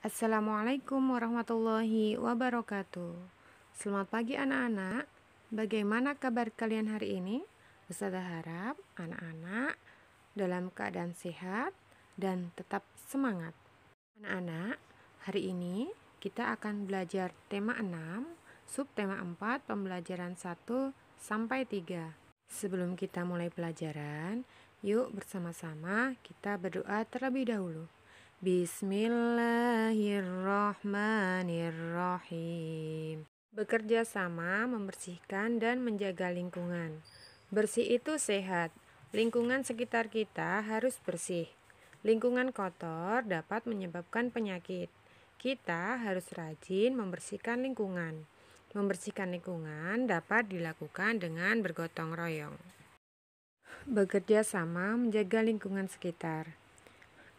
Assalamualaikum warahmatullahi wabarakatuh. Selamat pagi anak-anak. Bagaimana kabar kalian hari ini? Ustazah harap anak-anak dalam keadaan sehat dan tetap semangat. Anak-anak, hari ini kita akan belajar tema 6, subtema 4, pembelajaran 1 sampai 3. Sebelum kita mulai pelajaran, yuk bersama-sama kita berdoa terlebih dahulu. Bismillahirrahmanirrahim. Bekerja sama membersihkan dan menjaga lingkungan. Bersih itu sehat. Lingkungan sekitar kita harus bersih. Lingkungan kotor dapat menyebabkan penyakit. Kita harus rajin membersihkan lingkungan. Membersihkan lingkungan dapat dilakukan dengan bergotong royong. Bekerja sama menjaga lingkungan sekitar.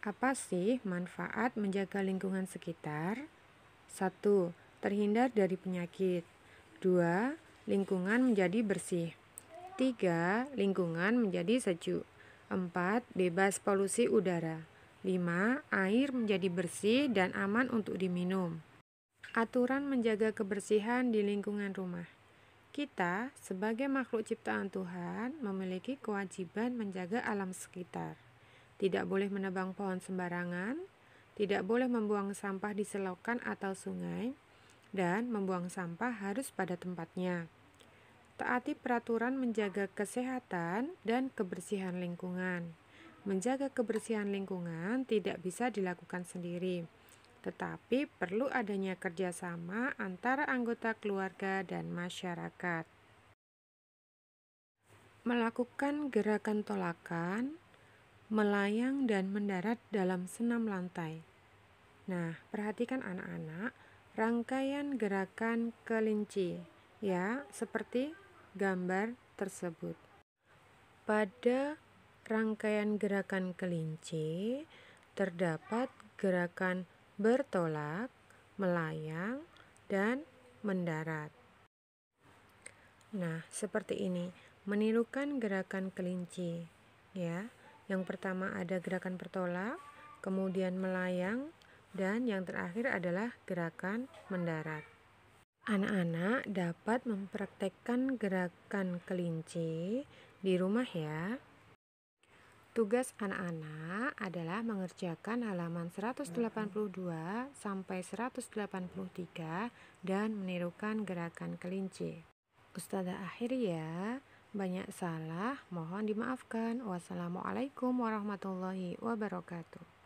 Apa sih manfaat menjaga lingkungan sekitar? 1. Terhindar dari penyakit. 2. Lingkungan menjadi bersih. 3. Lingkungan menjadi sejuk. 4. Bebas polusi udara. 5. Air menjadi bersih dan aman untuk diminum. Aturan menjaga kebersihan di lingkungan rumah. Kita sebagai makhluk ciptaan Tuhan memiliki kewajiban menjaga alam sekitar tidak boleh menebang pohon sembarangan, tidak boleh membuang sampah di selokan atau sungai, dan membuang sampah harus pada tempatnya. Taati peraturan menjaga kesehatan dan kebersihan lingkungan. Menjaga kebersihan lingkungan tidak bisa dilakukan sendiri, tetapi perlu adanya kerjasama antara anggota keluarga dan masyarakat. Melakukan gerakan tolakan melayang dan mendarat dalam senam lantai. Nah, perhatikan anak-anak rangkaian gerakan kelinci ya, seperti gambar tersebut. Pada rangkaian gerakan kelinci terdapat gerakan bertolak, melayang, dan mendarat. Nah, seperti ini, menirukan gerakan kelinci, ya. Yang pertama ada gerakan bertolak, kemudian melayang, dan yang terakhir adalah gerakan mendarat. Anak-anak dapat mempraktekkan gerakan kelinci di rumah ya. Tugas anak-anak adalah mengerjakan halaman 182 sampai 183 dan menirukan gerakan kelinci. Ustazah akhir ya. Banyak salah, mohon dimaafkan. Wassalamualaikum warahmatullahi wabarakatuh.